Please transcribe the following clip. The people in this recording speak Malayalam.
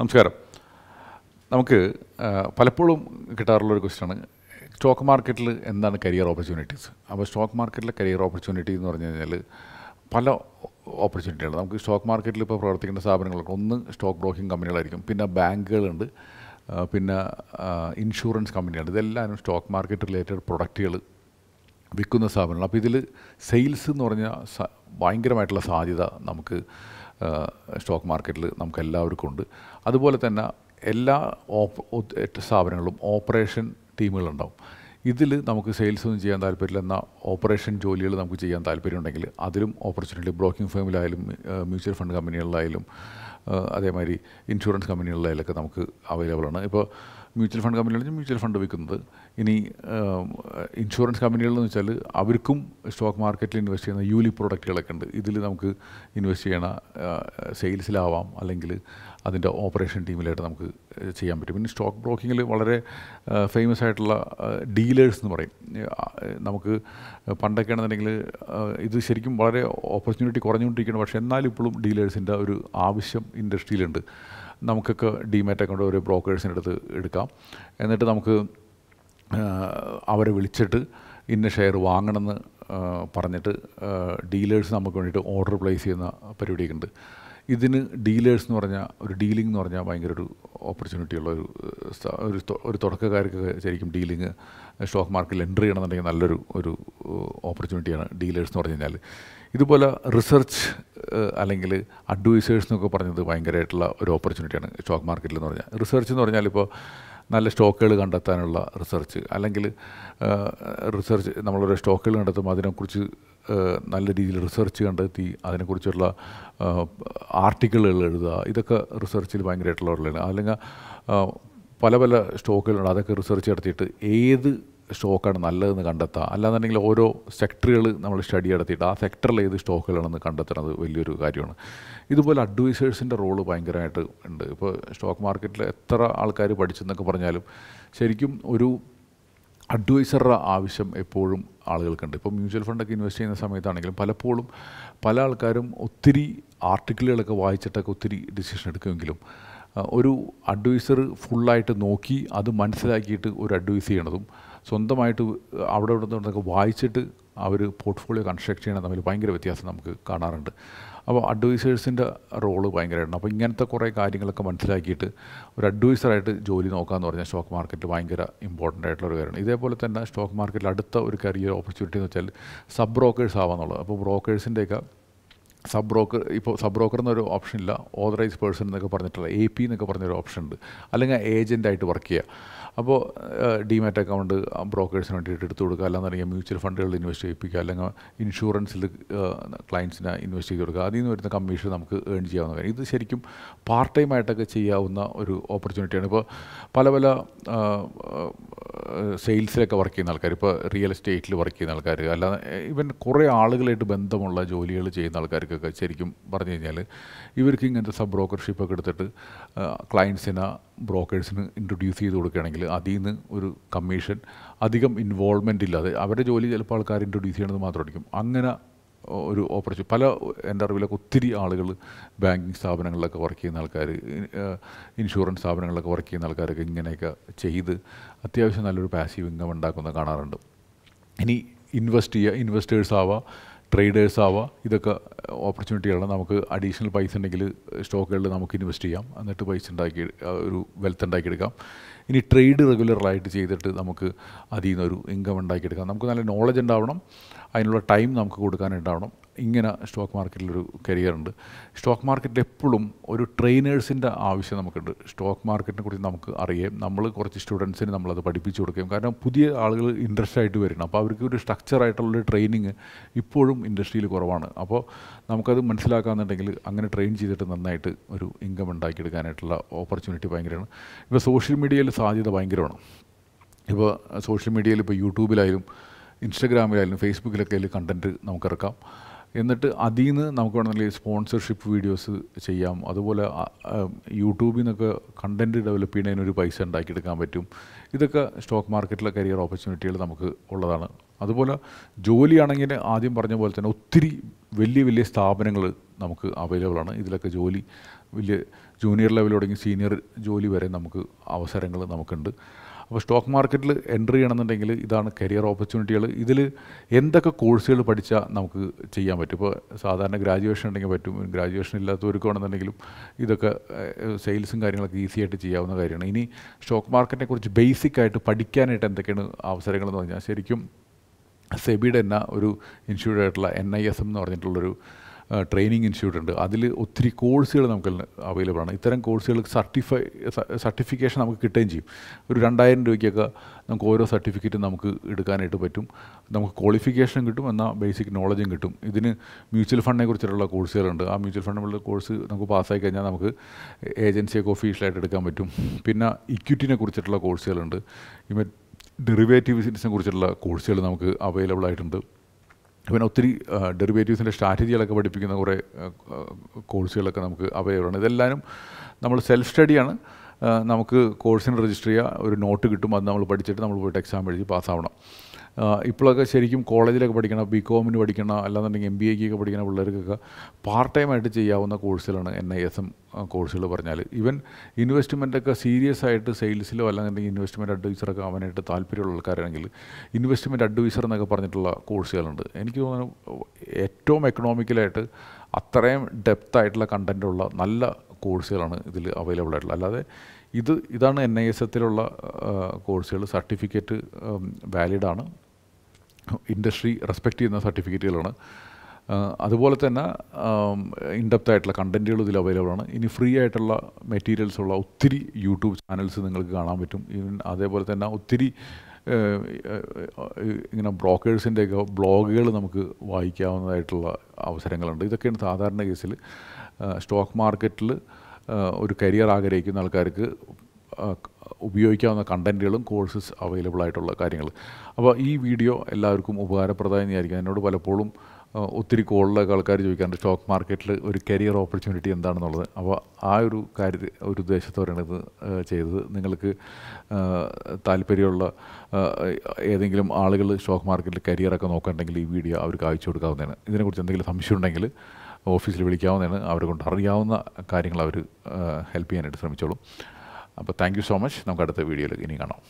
നമസ്കാരം നമുക്ക് പലപ്പോഴും കിട്ടാറുള്ളൊരു ക്വസ്റ്റ്യനാണ് സ്റ്റോക്ക് മാർക്കറ്റിൽ എന്താണ് കരിയർ ഓപ്പർച്യൂണിറ്റീസ് അപ്പോൾ സ്റ്റോക്ക് മാർക്കറ്റിലെ കരിയർ ഓപ്പർച്യൂണിറ്റി എന്ന് പറഞ്ഞു കഴിഞ്ഞാൽ പല ഓപ്പർച്യൂണിറ്റികൾ നമുക്ക് സ്റ്റോക്ക് മാർക്കറ്റിൽ ഇപ്പോൾ പ്രവർത്തിക്കുന്ന സ്ഥാപനങ്ങളൊക്കെ ഒന്ന് സ്റ്റോക്ക് ബ്രോക്കിംഗ് കമ്പനികളായിരിക്കും പിന്നെ ബാങ്കുകളുണ്ട് പിന്നെ ഇൻഷുറൻസ് കമ്പനികളുണ്ട് ഇതെല്ലാവരും സ്റ്റോക്ക് മാർക്കറ്റ് റിലേറ്റഡ് പ്രൊഡക്റ്റുകൾ വിൽക്കുന്ന സ്ഥാപനങ്ങൾ അപ്പോൾ ഇതിൽ സെയിൽസ് എന്ന് പറഞ്ഞാൽ ഭയങ്കരമായിട്ടുള്ള സാധ്യത നമുക്ക് സ്റ്റോക്ക് മാർക്കറ്റിൽ നമുക്ക് എല്ലാവർക്കും ഉണ്ട് അതുപോലെ തന്നെ എല്ലാ ഓപ്പ സ്ഥാപനങ്ങളും ഓപ്പറേഷൻ ടീമുകളുണ്ടാവും ഇതിൽ നമുക്ക് സെയിൽസ് ഒന്നും ചെയ്യാൻ താല്പര്യമില്ല എന്ന ഓപ്പറേഷൻ ജോലികൾ നമുക്ക് ചെയ്യാൻ താല്പര്യമുണ്ടെങ്കിൽ അതിലും ഓപ്പർച്യൂണിറ്റി ബ്രോക്കിംഗ് ഫേമിലായാലും മ്യൂച്വൽ ഫണ്ട് കമ്പനികളിലായാലും അതേമാതിരി ഇൻഷുറൻസ് കമ്പനികളിലായാലൊക്കെ നമുക്ക് അവൈലബിൾ ആണ് ഇപ്പോൾ മ്യൂച്വൽ ഫണ്ട് കമ്പനികളിൽ മ്യൂച്വൽ ഫണ്ട് വയ്ക്കുന്നത് ഇനി ഇൻഷുറൻസ് കമ്പനികളെന്ന് വെച്ചാൽ അവർക്കും സ്റ്റോക്ക് മാർക്കറ്റിൽ ഇൻവെസ്റ്റ് ചെയ്യുന്ന യൂലി പ്രോഡക്റ്റുകളൊക്കെ ഉണ്ട് ഇതിൽ നമുക്ക് ഇൻവെസ്റ്റ് ചെയ്യണ സെയിൽസിലാവാം അല്ലെങ്കിൽ അതിൻ്റെ ഓപ്പറേഷൻ ടീമിലായിട്ട് നമുക്ക് ചെയ്യാൻ പറ്റും പിന്നെ സ്റ്റോക്ക് ബ്രോക്കിങ്ങിൽ വളരെ ഫേമസ് ആയിട്ടുള്ള ഡീലേഴ്സ് എന്ന് പറയും നമുക്ക് പണ്ടൊക്കെ ആണെന്നുണ്ടെങ്കിൽ ഇത് ശരിക്കും വളരെ ഓപ്പർച്യൂണിറ്റി കുറഞ്ഞുകൊണ്ടിരിക്കുകയാണ് പക്ഷേ എന്നാലും ഇപ്പോഴും ഡീലേഴ്സിൻ്റെ ഒരു ആവശ്യം ഇൻഡസ്ട്രിയിലുണ്ട് നമുക്കൊക്കെ ഡിമാറ്റ് അക്കൗണ്ട് ഒരു ബ്രോക്കേഴ്സിൻ്റെ അടുത്ത് എടുക്കാം എന്നിട്ട് നമുക്ക് അവരെ വിളിച്ചിട്ട് ഇന്ന ഷെയർ വാങ്ങണമെന്ന് പറഞ്ഞിട്ട് ഡീലേഴ്സ് നമുക്ക് വേണ്ടിയിട്ട് ഓർഡർ പ്ലേസ് ചെയ്യുന്ന പരിപാടിയൊക്കെ ഉണ്ട് ഇതിന് ഡീലേഴ്സ് എന്ന് പറഞ്ഞാൽ ഒരു ഡീലിംഗ് എന്ന് പറഞ്ഞാൽ ഭയങ്കര ഒരു ഓപ്പർച്യൂണിറ്റി ഉള്ള ഒരു ഒരു ഒരു തുടക്കക്കാർക്ക് ശരിക്കും ഡീലിങ് സ്റ്റോക്ക് മാർക്കറ്റിൽ എൻട്രി ചെയ്യണമെന്നുണ്ടെങ്കിൽ നല്ലൊരു ഒരു ഓപ്പർച്യൂണിറ്റിയാണ് ഡീലേഴ്സ് എന്ന് പറഞ്ഞു കഴിഞ്ഞാൽ ഇതുപോലെ റിസർച്ച് അല്ലെങ്കിൽ അഡ്വൈസേഴ്സ് എന്നൊക്കെ പറഞ്ഞത് ഭയങ്കരമായിട്ടുള്ള ഒരു ഓപ്പർച്യൂണിറ്റിയാണ് സ്റ്റോക്ക് മാർക്കറ്റിൽ എന്ന് പറഞ്ഞാൽ റിസർച്ച് എന്ന് പറഞ്ഞാൽ ഇപ്പോൾ നല്ല സ്റ്റോക്കുകൾ കണ്ടെത്താനുള്ള റിസർച്ച് അല്ലെങ്കിൽ റിസർച്ച് നമ്മളൊരു സ്റ്റോക്കുകൾ കണ്ടെത്തുമ്പോൾ അതിനെക്കുറിച്ച് നല്ല രീതിയിൽ റിസർച്ച് കണ്ടെത്തി അതിനെക്കുറിച്ചുള്ള ആർട്ടിക്കിളുകൾ എഴുതുക ഇതൊക്കെ റിസർച്ചിൽ ഭയങ്കരമായിട്ടുള്ള അല്ലെങ്കിൽ പല പല സ്റ്റോക്കുകളുണ്ട് അതൊക്കെ റിസർച്ച് നടത്തിയിട്ട് ഏത് സ്റ്റോക്കാണ് നല്ലതെന്ന് കണ്ടെത്തുക അല്ലാന്നുണ്ടെങ്കിൽ ഓരോ സെക്ടറുകൾ നമ്മൾ സ്റ്റഡി നടത്തിയിട്ട് ആ സെക്ടറിൽ ഏത് സ്റ്റോക്കുകളാണെന്ന് കണ്ടെത്തുന്നത് വലിയൊരു കാര്യമാണ് ഇതുപോലെ അഡ്വൈസേഴ്സിൻ്റെ റോള് ഭയങ്കരമായിട്ട് ഉണ്ട് ഇപ്പോൾ സ്റ്റോക്ക് മാർക്കറ്റിൽ എത്ര ആൾക്കാർ പഠിച്ചെന്നൊക്കെ പറഞ്ഞാലും ശരിക്കും ഒരു അഡ്വൈസറുടെ ആവശ്യം എപ്പോഴും ആളുകൾക്കുണ്ട് ഇപ്പോൾ മ്യൂച്വൽ ഫണ്ടൊക്കെ ഇൻവെസ്റ്റ് ചെയ്യുന്ന സമയത്താണെങ്കിലും പലപ്പോഴും പല ആൾക്കാരും ഒത്തിരി ആർട്ടിക്കിളുകളൊക്കെ വായിച്ചിട്ടൊക്കെ ഒത്തിരി ഡിസിഷൻ എടുക്കുമെങ്കിലും ഒരു അഡ്വൈസർ ഫുള്ളായിട്ട് നോക്കി അത് മനസ്സിലാക്കിയിട്ട് ഒരു അഡ്വൈസ് ചെയ്യണതും സ്വന്തമായിട്ട് അവിടെ ഇവിടെ നിന്നൊക്കെ വായിച്ചിട്ട് അവർ പോർട്ട്ഫോളിയോ കൺസ്ട്രക്ട് ചെയ്യണം തമ്മിൽ ഭയങ്കര വ്യത്യാസം നമുക്ക് കാണാറുണ്ട് അപ്പോൾ അഡ്വൈസേഴ്സിൻ്റെ റോള് ഭയങ്കരമായിട്ടുണ്ട് അപ്പോൾ ഇങ്ങനത്തെ കുറേ കാര്യങ്ങളൊക്കെ മനസ്സിലാക്കിയിട്ട് ഒരു അഡ്വൈസറായിട്ട് ജോലി നോക്കാമെന്ന് പറഞ്ഞാൽ സ്റ്റോക്ക് മാർക്കറ്റ് ഭയങ്കര ഇമ്പോർട്ടൻ്റ് ആയിട്ടുള്ള ഒരു കാര്യമാണ് ഇതേപോലെ തന്നെ സ്റ്റോക്ക് മാർക്കറ്റിൽ അടുത്ത ഒരു കരിയർ ഓപ്പർച്യൂണിറ്റി എന്ന് വെച്ചാൽ സബ് ബ്രോക്കേഴ്സ് ആവാന്നുള്ളത് അപ്പോൾ ബ്രോക്കേഴ്സിൻ്റെയൊക്കെ സബ് ബ്രോക്കർ ഇപ്പോൾ സബ് ബ്രോക്കർ എന്നൊരു ഓപ്ഷൻ ഇല്ല ഓതറൈസ് പേഴ്സൺ എന്നൊക്കെ പറഞ്ഞിട്ടുള്ള എ പി എന്നൊക്കെ പറഞ്ഞൊരു ഓപ്ഷൻ ഉണ്ട് അല്ലെങ്കിൽ ഏജൻറ്റായിട്ട് വർക്ക് ചെയ്യുക അപ്പോൾ ഡിമാറ്റ് അക്കൗണ്ട് ബ്രോക്കേഴ്സിന് വേണ്ടിയിട്ട് എടുത്തു കൊടുക്കുക അല്ലാന്നുണ്ടെങ്കിൽ മ്യൂച്വൽ ഫണ്ടുകളിൽ ഇൻവെസ്റ്റ് ചെയ്യിപ്പിക്കുക അല്ലെങ്കിൽ ഇൻഷുറൻസിൽ ക്ലയൻസിന് ഇൻവെസ്റ്റ് ചെയ്ത് കൊടുക്കുക അതിൽ നിന്ന് വരുന്ന കമ്മീഷൻ നമുക്ക് ഏൺ ചെയ്യാവുന്ന കാര്യം ഇത് ശരിക്കും പാർട്ട് ടൈം ആയിട്ടൊക്കെ ചെയ്യാവുന്ന ഒരു ഓപ്പർച്യൂണിറ്റിയാണ് ഇപ്പോൾ പല പല സെയിൽസിലൊക്കെ വർക്ക് ചെയ്യുന്ന ആൾക്കാർ ഇപ്പോൾ റിയൽ എസ്റ്റേറ്റിൽ വർക്ക് ചെയ്യുന്ന ആൾക്കാർ അല്ലാതെ ഇവൻ കുറേ ആളുകളായിട്ട് ബന്ധമുള്ള ജോലികൾ ചെയ്യുന്ന ആൾക്കാർ ആൾക്കാർക്കൊക്കെ ശരിക്കും പറഞ്ഞു കഴിഞ്ഞാൽ ഇവർക്ക് ഇങ്ങനത്തെ സബ് ബ്രോക്കർഷിപ്പ് ഒക്കെ എടുത്തിട്ട് ക്ലയൻസിനെ ബ്രോക്കേഴ്സിന് ഇൻട്രൊഡ്യൂസ് ചെയ്ത് കൊടുക്കുകയാണെങ്കിൽ അതിൽ നിന്ന് ഒരു കമ്മീഷൻ അധികം ഇൻവോൾവ്മെൻ്റ് ഇല്ലാതെ അവരുടെ ജോലി ചിലപ്പോൾ ആൾക്കാർ ഇൻട്രൊഡ്യൂസ് ചെയ്യണത് മാത്രമായിരിക്കും അങ്ങനെ ഒരു ഓപ്പർച്യൂണിറ്റി പല എൻ്റെ അറിവിലൊക്കെ ഒത്തിരി ആളുകൾ ബാങ്കിങ് സ്ഥാപനങ്ങളിലൊക്കെ വർക്ക് ചെയ്യുന്ന ആൾക്കാർ ഇൻഷുറൻസ് സ്ഥാപനങ്ങളിലൊക്കെ വർക്ക് ചെയ്യുന്ന ആൾക്കാരൊക്കെ ഇങ്ങനെയൊക്കെ ചെയ്ത് അത്യാവശ്യം നല്ലൊരു പാസീവ് ഇൻകം ഉണ്ടാക്കുന്നത് കാണാറുണ്ട് ഇനി ഇൻവെസ്റ്റ് ചെയ്യുക ഇൻവെസ്റ്റേഴ്സ് ആവാം ട്രേഡേഴ്സ് ആവാം ഇതൊക്കെ ഓപ്പർച്യൂണിറ്റികളാണ് നമുക്ക് അഡീഷണൽ പൈസ ഉണ്ടെങ്കിൽ സ്റ്റോക്കുകളിൽ നമുക്ക് ഇൻവെസ്റ്റ് ചെയ്യാം എന്നിട്ട് പൈസ ഉണ്ടാക്കി ഒരു വെൽത്ത് ഉണ്ടാക്കിയെടുക്കാം ഇനി ട്രേഡ് റെഗുലറായിട്ട് ചെയ്തിട്ട് നമുക്ക് അതിൽ നിന്നൊരു ഇൻകം ഉണ്ടാക്കിയെടുക്കാം നമുക്ക് നല്ല നോളജ് ഉണ്ടാവണം അതിനുള്ള ടൈം നമുക്ക് കൊടുക്കാനുണ്ടാവണം ഇങ്ങനെ സ്റ്റോക്ക് മാർക്കറ്റിലൊരു കരിയറുണ്ട് സ്റ്റോക്ക് മാർക്കറ്റിൽ എപ്പോഴും ഒരു ട്രെയിനേഴ്സിൻ്റെ ആവശ്യം നമുക്കുണ്ട് സ്റ്റോക്ക് മാർക്കറ്റിനെ കുറിച്ച് നമുക്ക് അറിയാം നമ്മൾ കുറച്ച് സ്റ്റുഡൻസിന് നമ്മളത് പഠിപ്പിച്ചു കൊടുക്കുകയും കാരണം പുതിയ ആളുകൾ ഇൻട്രസ്റ്റ് ആയിട്ട് വരണം അപ്പോൾ അവർക്ക് ഒരു സ്ട്രക്ചറായിട്ടുള്ളൊരു ട്രെയിനിങ് ഇപ്പോഴും ഇൻഡസ്ട്രിയിൽ കുറവാണ് അപ്പോൾ നമുക്കത് മനസ്സിലാക്കാമെന്നുണ്ടെങ്കിൽ അങ്ങനെ ട്രെയിൻ ചെയ്തിട്ട് നന്നായിട്ട് ഒരു ഇൻകം ഉണ്ടാക്കിയെടുക്കാനായിട്ടുള്ള ഓപ്പർച്യൂണിറ്റി ഭയങ്കരമാണ് ഇപ്പോൾ സോഷ്യൽ മീഡിയയിൽ സാധ്യത ഭയങ്കരമാണ് ഇപ്പോൾ സോഷ്യൽ മീഡിയയിൽ ഇപ്പോൾ യൂട്യൂബിലായാലും ഇൻസ്റ്റഗ്രാമിലായാലും ഫേസ്ബുക്കിലൊക്കെ അതിൽ കണ്ടൻറ്റ് നമുക്കിറക്കാം എന്നിട്ട് അതിൽ നിന്ന് നമുക്ക് വേണമെങ്കിൽ സ്പോൺസർഷിപ്പ് വീഡിയോസ് ചെയ്യാം അതുപോലെ യൂട്യൂബിൽ നിന്നൊക്കെ കണ്ടൻറ്റ് ഡെവലപ്പ് ചെയ്യുന്നതിനൊരു പൈസ ഉണ്ടാക്കിയെടുക്കാൻ പറ്റും ഇതൊക്കെ സ്റ്റോക്ക് മാർക്കറ്റിലെ കരിയർ ഓപ്പർച്യൂണിറ്റികൾ നമുക്ക് ഉള്ളതാണ് അതുപോലെ ജോലിയാണെങ്കിൽ ആദ്യം പറഞ്ഞ പോലെ തന്നെ ഒത്തിരി വലിയ വലിയ സ്ഥാപനങ്ങൾ നമുക്ക് അവൈലബിൾ ആണ് ഇതിലൊക്കെ ജോലി വലിയ ജൂനിയർ ലെവൽ തുടങ്ങി സീനിയർ ജോലി വരെ നമുക്ക് അവസരങ്ങൾ നമുക്കുണ്ട് അപ്പോൾ സ്റ്റോക്ക് മാർക്കറ്റിൽ എൻട്രി ചെയ്യണമെന്നുണ്ടെങ്കിൽ ഇതാണ് കരിയർ ഓപ്പർച്യൂണിറ്റികൾ ഇതിൽ എന്തൊക്കെ കോഴ്സുകൾ പഠിച്ചാൽ നമുക്ക് ചെയ്യാൻ പറ്റും ഇപ്പോൾ സാധാരണ ഗ്രാജുവേഷൻ ഉണ്ടെങ്കിൽ പറ്റും ഗ്രാജുവേഷൻ ഇല്ലാത്തവർക്കാണെന്നുണ്ടെങ്കിലും ഇതൊക്കെ സെയിൽസും കാര്യങ്ങളൊക്കെ ഈസി ആയിട്ട് ചെയ്യാവുന്ന കാര്യമാണ് ഇനി സ്റ്റോക്ക് മാർക്കറ്റിനെ കുറിച്ച് ബേസിക് ആയിട്ട് പഠിക്കാനായിട്ട് എന്തൊക്കെയാണ് അവസരങ്ങളെന്ന് പറഞ്ഞാൽ ശരിക്കും സെബിയുടെ എന്ന ഒരു ഇൻസ്റ്റിറ്റ്യൂട്ട് ആയിട്ടുള്ള എൻ ഐ എസ് എം എന്ന് പറഞ്ഞിട്ടുള്ളൊരു ട്രെയിനിങ് ഇൻസ്റ്റിറ്റ്യൂട്ടുണ്ട് അതിൽ ഒത്തിരി കോഴ്സുകൾ നമുക്ക് അവൈലബിൾ ആണ് ഇത്തരം കോഴ്സുകൾ സർട്ടിഫൈ സർട്ടിഫിക്കേഷൻ നമുക്ക് കിട്ടുകയും ചെയ്യും ഒരു രണ്ടായിരം രൂപയ്ക്കൊക്കെ നമുക്ക് ഓരോ സർട്ടിഫിക്കറ്റും നമുക്ക് എടുക്കാനായിട്ട് പറ്റും നമുക്ക് ക്വാളിഫിക്കേഷനും കിട്ടും എന്നാൽ ബേസിക് നോളജും കിട്ടും ഇതിന് മ്യൂച്വൽ ഫണ്ടിനെ കുറിച്ചിട്ടുള്ള കോഴ്സുകളുണ്ട് ആ മ്യൂച്വൽ ഫണ്ടിലുള്ള കോഴ്സ് നമുക്ക് പാസ്സായി കഴിഞ്ഞാൽ നമുക്ക് ഏജൻസിയൊക്കെ ഒഫീഷ്യലായിട്ട് എടുക്കാൻ പറ്റും പിന്നെ ഇക്വിറ്റിനെ കുറിച്ചിട്ടുള്ള കോഴ്സുകളുണ്ട് ഇവ ബിസിനസിനെ കുറിച്ചുള്ള കോഴ്സുകൾ നമുക്ക് അവൈലബിൾ ആയിട്ടുണ്ട് പിന്നെ ഒത്തിരി ഡെറിവേറ്റീവ്സിൻ്റെ സ്ട്രാറ്റജികളൊക്കെ പഠിപ്പിക്കുന്ന കുറേ കോഴ്സുകളൊക്കെ നമുക്ക് അവൈലബിൾ ആണ് ഇതെല്ലാവരും നമ്മൾ സെൽഫ് സ്റ്റഡിയാണ് നമുക്ക് കോഴ്സിന് രജിസ്റ്റർ ചെയ്യുക ഒരു നോട്ട് കിട്ടും അത് നമ്മൾ പഠിച്ചിട്ട് നമ്മൾ പോയിട്ട് എക്സാം എഴുതി പാസ്സാവണം ഇപ്പോഴൊക്കെ ശരിക്കും കോളേജിലൊക്കെ പഠിക്കണം ബി കോമിന് പഠിക്കണം അല്ലാന്നുണ്ടെങ്കിൽ എം ബി എക്കൊക്കെ പഠിക്കണ പിള്ളേർക്കൊക്കെ പാർട്ട് ടൈം ആയിട്ട് ചെയ്യാവുന്ന കോഴ്സുകളാണ് എൻ ഐ എസ് എം കോഴ്സുകൾ പറഞ്ഞാൽ ഈവൻ ഇൻവെസ്റ്റ്മെൻറ്റൊക്കെ സീരിയസ് ആയിട്ട് സെയിൽസിലോ അല്ലാന്നുണ്ടെങ്കിൽ ഇൻവെസ്റ്റ്മെൻറ്റ് അഡ്വൈസറൊക്കെ ആവാനായിട്ട് താല്പര്യമുള്ള ആൾക്കാരാണെങ്കിൽ ഇൻവെസ്റ്റ്മെൻറ്റ് അഡ്വൈസർ എന്നൊക്കെ പറഞ്ഞിട്ടുള്ള കോഴ്സുകളുണ്ട് എനിക്ക് തോന്നുന്നു ഏറ്റവും എക്കണോമിക്കലായിട്ട് അത്രയും ഡെപ്തായിട്ടുള്ള കണ്ടൻറ്റുള്ള നല്ല കോഴ്സുകളാണ് ഇതിൽ അവൈലബിൾ ആയിട്ടുള്ളത് അല്ലാതെ ഇത് ഇതാണ് എൻ ഐ എസ് എത്തിലുള്ള കോഴ്സുകൾ സർട്ടിഫിക്കറ്റ് വാലിഡാണ് ഇൻഡസ്ട്രി റെസ്പെക്റ്റ് ചെയ്യുന്ന സർട്ടിഫിക്കറ്റുകളാണ് അതുപോലെ തന്നെ ഇൻഡെപ്ത് ആയിട്ടുള്ള കണ്ടൻറ്റുകൾ ഇതിൽ അവൈലബിൾ ആണ് ഇനി ഫ്രീ ആയിട്ടുള്ള മെറ്റീരിയൽസ് ഉള്ള ഒത്തിരി യൂട്യൂബ് ചാനൽസ് നിങ്ങൾക്ക് കാണാൻ പറ്റും അതേപോലെ തന്നെ ഒത്തിരി ഇങ്ങനെ ബ്രോക്കേഴ്സിൻ്റെയൊക്കെ ബ്ലോഗുകൾ നമുക്ക് വായിക്കാവുന്നതായിട്ടുള്ള അവസരങ്ങളുണ്ട് ഇതൊക്കെയാണ് സാധാരണ കേസിൽ സ്റ്റോക്ക് മാർക്കറ്റിൽ ഒരു കരിയർ ആഗ്രഹിക്കുന്ന ആൾക്കാർക്ക് ഉപയോഗിക്കാവുന്ന കണ്ടൻറ്റുകളും കോഴ്സസ് അവൈലബിൾ ആയിട്ടുള്ള കാര്യങ്ങൾ അപ്പോൾ ഈ വീഡിയോ എല്ലാവർക്കും ഉപകാരപ്രദമായി വിചാരിക്കും എന്നോട് പലപ്പോഴും ഒത്തിരി കോളിലൊക്കെ ആൾക്കാർ ചോദിക്കാറുണ്ട് സ്റ്റോക്ക് മാർക്കറ്റിൽ ഒരു കരിയർ ഓപ്പർച്യൂണിറ്റി എന്താണെന്നുള്ളത് അപ്പോൾ ആ ഒരു കാര്യ ഒരു ഉദ്ദേശത്തോടെയാണ് ഇത് ചെയ്തത് നിങ്ങൾക്ക് താല്പര്യമുള്ള ഏതെങ്കിലും ആളുകൾ സ്റ്റോക്ക് മാർക്കറ്റിൽ കരിയറൊക്കെ നോക്കണ്ടെങ്കിൽ ഈ വീഡിയോ അവർക്ക് അയച്ചു കൊടുക്കാവുന്നതാണ് ഇതിനെക്കുറിച്ച് എന്തെങ്കിലും സംശയം ഉണ്ടെങ്കിൽ ഓഫീസിൽ വിളിക്കാവുന്നതാണ് അവരെ കൊണ്ട് അറിയാവുന്ന കാര്യങ്ങൾ അവർ ഹെൽപ്പ് ചെയ്യാനായിട്ട് ശ്രമിച്ചോളും അപ്പോൾ താങ്ക് യു സോ മച്ച് നമുക്ക് അടുത്ത വീഡിയോയിൽ ഇനി കാണാം